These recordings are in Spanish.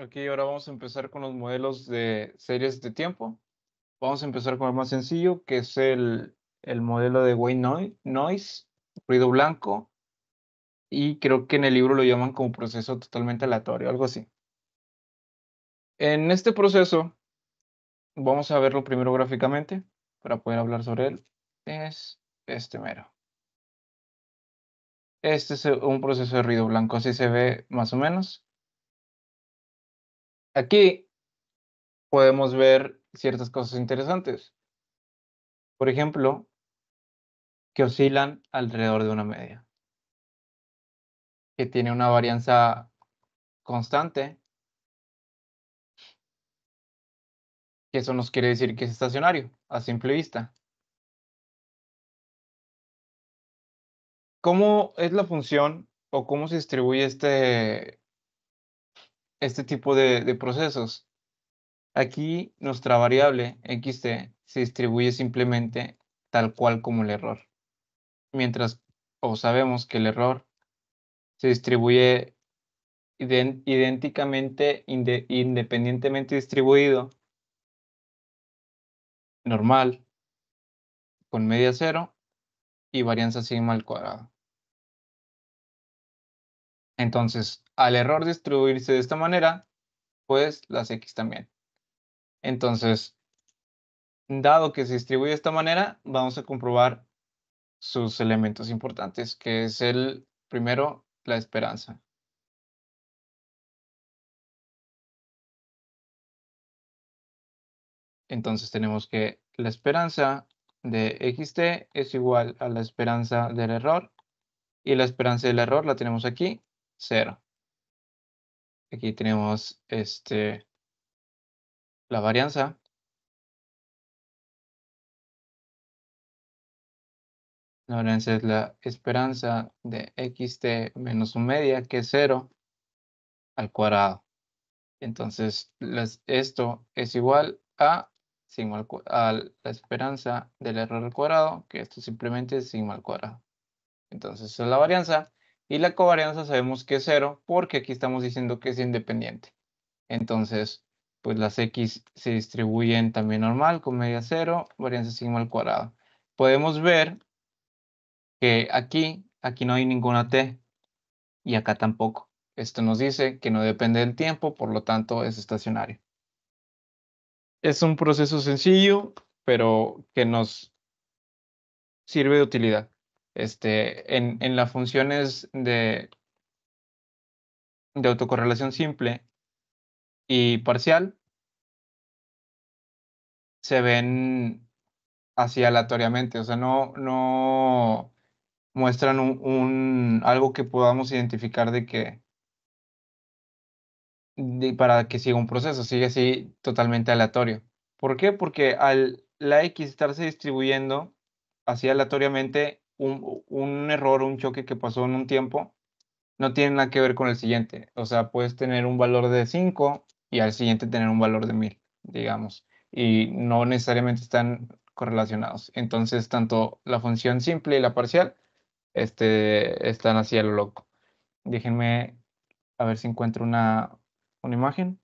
Ok, ahora vamos a empezar con los modelos de series de tiempo. Vamos a empezar con el más sencillo, que es el, el modelo de white noise, ruido blanco, y creo que en el libro lo llaman como proceso totalmente aleatorio, algo así. En este proceso, vamos a verlo primero gráficamente para poder hablar sobre él. Es este mero. Este es un proceso de ruido blanco, así se ve más o menos. Aquí podemos ver ciertas cosas interesantes. Por ejemplo, que oscilan alrededor de una media, que tiene una varianza constante, que eso nos quiere decir que es estacionario, a simple vista. ¿Cómo es la función o cómo se distribuye este, este tipo de, procesos. Aquí nuestra variable xt se distribuye simplemente tal cual como el error. Mientras o sabemos que el error se distribuye idénticamente, independientemente distribuido, normal, con media cero y varianza sigma al cuadrado. Entonces, al error distribuirse de esta manera, pues las x también. Entonces, dado que se distribuye de esta manera, vamos a comprobar sus elementos importantes, que es el primero, la esperanza. Entonces tenemos que la esperanza de xt es igual a la esperanza del error. Y la esperanza del error la tenemos aquí, cero. Aquí tenemos este, la varianza. La varianza es la esperanza de xt menos un media, que es 0, al cuadrado. Entonces, esto es igual a a la esperanza del error al cuadrado, que esto simplemente es sigma al cuadrado. Entonces, es la varianza. Y la covarianza sabemos que es cero porque aquí estamos diciendo que es independiente. Entonces, pues las X se distribuyen también normal con media cero, varianza sigma al cuadrado. Podemos ver que aquí, aquí no hay ninguna T y acá tampoco. Esto nos dice que no depende del tiempo, por lo tanto es estacionario. Es un proceso sencillo, pero que nos sirve de utilidad. Este, en, en las funciones de, de autocorrelación simple y parcial, se ven así aleatoriamente, o sea, no, no muestran un, algo que podamos identificar de que de, para que siga un proceso, sigue así totalmente aleatorio. ¿Por qué? Porque al la X estarse distribuyendo así aleatoriamente un, un error, un choque que pasó en un tiempo, no tiene nada que ver con el siguiente. O sea, puedes tener un valor de 5 y al siguiente tener un valor de 1000, digamos. Y no necesariamente están correlacionados. Entonces, tanto la función simple y la parcial este, están así a lo loco. Déjenme a ver si encuentro una, una imagen.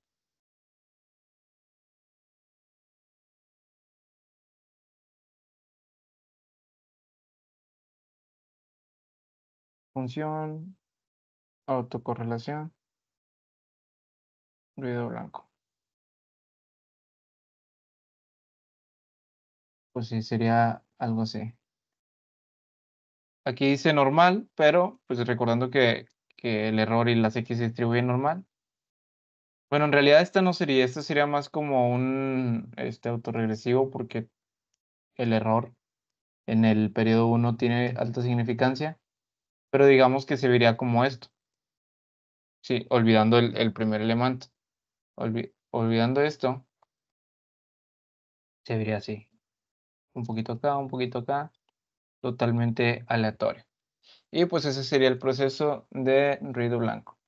función, autocorrelación, ruido blanco. Pues sí, sería algo así. Aquí dice normal, pero pues recordando que, el error y las X se distribuyen normal. Bueno, en realidad esta no sería, esta sería más como un este, autorregresivo porque el error en el periodo 1 tiene alta significancia pero digamos que se vería como esto. Sí, olvidando el, primer elemento. olvidando esto, se vería así. Un poquito acá, un poquito acá, totalmente aleatorio. Y pues ese sería el proceso de ruido blanco.